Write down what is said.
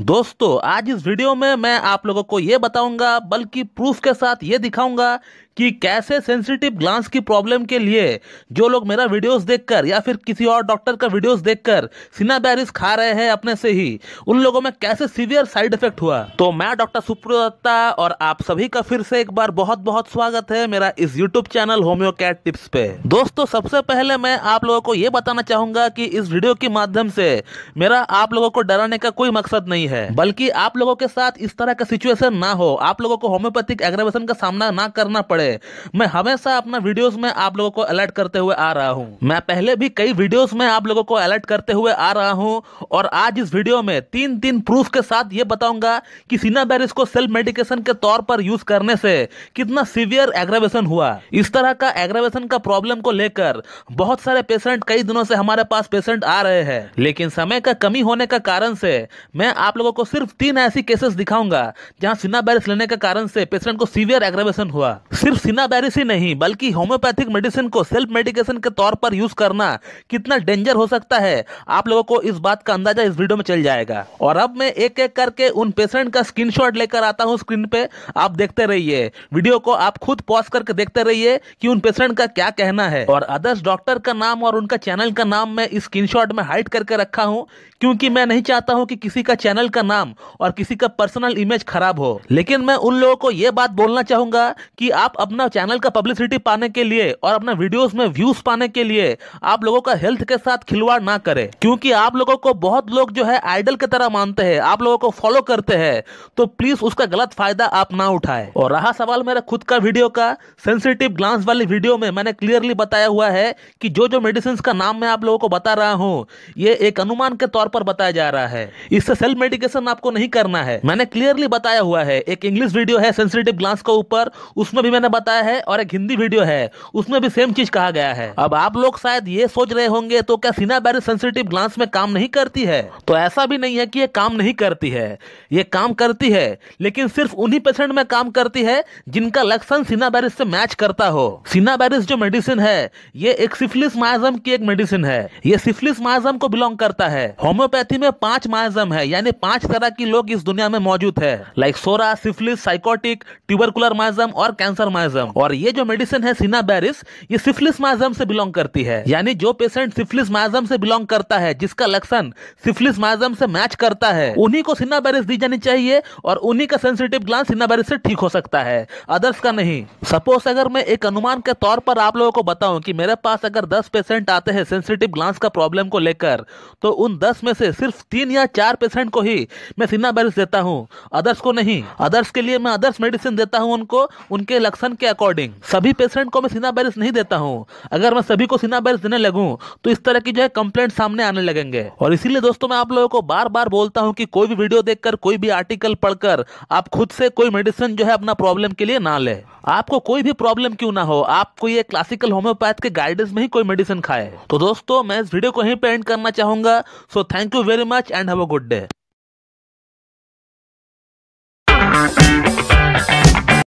दोस्तों आज इस वीडियो में मैं आप लोगों को ये बताऊंगा बल्कि प्रूफ के साथ ये दिखाऊंगा कि कैसे सेंसिटिव ग्लांस की प्रॉब्लम के लिए जो लोग मेरा वीडियोस देखकर या फिर किसी और डॉक्टर का वीडियोस देखकर सिना बैरिस खा रहे हैं अपने से ही उन लोगों में कैसे सीवियर साइड इफेक्ट हुआ तो मैं डॉक्टर सुप्रियो दत्ता और आप सभी का फिर से एक बार बहुत बहुत स्वागत है मेरा इस यूट्यूब चैनल होम्यो टिप्स पे दोस्तों सबसे पहले मैं आप लोगों को ये बताना चाहूंगा की इस वीडियो के माध्यम से मेरा आप लोगों को डराने का कोई मकसद नहीं नहीं है बल्कि आप लोगों के साथ इस तरह का सिचुएशन ना हो आप लोगों को होम्योपैथिक एग्रेवेशन का सामना ना करना पड़े मैं हमेशा अपना वीडियोस में आप लोगों को अलर्ट करते हुए आ रहा हूँ मैं पहले भी कई वीडियोस में आप लोगों को अलर्ट करते हुए आ रहा हूँ और आज इस वीडियो में तीन तीन प्रूफ के साथ ये बताऊंगा की सीना बैरिस को सेल्फ मेडिकेशन के तौर पर यूज करने से कितना सीवियर एग्रेवेशन हुआ इस तरह का एग्रेवेशन का प्रॉब्लम को लेकर बहुत सारे पेशेंट कई दिनों से हमारे पास पेशेंट आ रहे हैं लेकिन समय का कमी होने का कारण से मैं आप आप लोगों को सिर्फ तीन ऐसी केसेस दिखाऊंगा जहां सिना बैरिस लेने के कारण से पेशेंट को सीवियर एग्रेवेशन हुआ सिर्फ सिना बैरिस ही नहीं बल्कि होम्योपैथिक मेडिसिन को सेल्फ मेडिकेशन के तौर पर यूज करना कितना डेंजर हो सकता है आप लोगों को इस बात का अंदाजा इस वीडियो में चल जाएगा और अब मैं एक एक करके उन पेशेंट का स्क्रीन लेकर आता हूँ स्क्रीन पे आप देखते रहिए वीडियो को आप खुद पॉज करके देखते रहिए कि उन पेशेंट का क्या कहना है और अदर्स डॉक्टर का नाम और उनका चैनल का नाम मैं स्क्रीन में हाइड करके रखा हूँ क्योंकि मैं नहीं चाहता हूँ कि किसी का चैनल चैनल का नाम और किसी का पर्सनल इमेज खराब हो लेकिन मैं उन लोगों को ये बात बोलना चाहूंगा कि आप अपना चैनल का पब्लिसिटी पाने के लिए और अपना वीडियोस में व्यूज पाने के लिए आप लोगों का हेल्थ के साथ खिलवाड़ ना करें क्योंकि आप लोगों को बहुत लोग जो है आइडल की तरह मानते हैं आप लोगों को फॉलो करते हैं तो प्लीज उसका गलत फायदा आप ना उठाए और रहा सवाल मेरा खुद का वीडियो का सेंसिटिव ग्लांस वाली वीडियो में मैंने क्लियरली बताया हुआ है कि जो जो मेडिसिन का नाम मैं आप लोगों को बता रहा हूँ ये एक अनुमान के तौर पर बताया जा रहा है इससे सेल्फ मेडिकेशन आपको नहीं करना है मैंने क्लियरली बताया हुआ है एक इंग्लिश वीडियो है सेंसिटिव ग्लांस के ऊपर उसमें भी मैंने बताया है और एक हिंदी वीडियो है उसमें भी सेम चीज कहा गया है अब आप लोग शायद ये सोच रहे होंगे तो क्या सीना बैरिज सेंसिटिव ग्लांस में काम नहीं करती है तो ऐसा भी नहीं है कि ये काम नहीं करती है ये काम करती है लेकिन सिर्फ उन्ही पेशेंट में काम करती है जिनका लक्षण सीना बैरिस से मैच करता हो सीना बैरिस जो मेडिसिन है ये एक सिफिलिस मायाजम की एक मेडिसिन है ये सिफिलिस मायाजम को बिलोंग करता है होम्योपैथी में पांच मायाजम है यानी पांच तरह की लोग इस दुनिया में मौजूद है like psora syphilis sycotic tubercular miasm और कैंसर माइजम और ये जो मेडिसिन है सीना बैरिस ये सिफिलिस माइजम से बिलोंग करती है यानी जो पेशेंट सिफिलिस माइजम से बिलोंग करता है जिसका लक्षण सिफिलिस माइजम से मैच करता है उन्हीं को सीना बैरिस दी जानी चाहिए और उन्हीं का सेंसिटिव ग्लांस सीना बैरिस से ठीक हो सकता है अदर्स का नहीं सपोज अगर मैं एक अनुमान के तौर पर आप लोगों को बताऊं कि मेरे पास अगर 10 पेशेंट आते हैं सेंसिटिव ग्लांस का प्रॉब्लम को लेकर तो उन 10 में से सिर्फ तीन या चार पेशेंट को ही भी मैं सिनाबेरिस देता हूँ अदर्स को नहीं अदर्स के लिए मैं अदर्स मेडिसिन देता हूँ उनको उनके लक्षण के अकॉर्डिंग सभी पेशेंट को मैं सिनाबेरिस नहीं देता हूँ अगर मैं सभी को सिनाबेरिस देने लगूँ तो इस तरह की जो है कंप्लेंट सामने आने लगेंगे और इसीलिए दोस्तों मैं आप लोगों को बार बार बोलता हूँ कि कोई भी वीडियो देखकर कोई भी आर्टिकल पढ़कर आप खुद से कोई मेडिसिन जो है अपना प्रॉब्लम के लिए ना ले आपको कोई भी प्रॉब्लम क्यों ना हो आपको ये क्लासिकल होम्योपैथ के गाइडेंस में ही कोई मेडिसिन खाए तो दोस्तों मैं इस वीडियो को यहीं पे एंड करना चाहूंगा so thank you very much and have a good day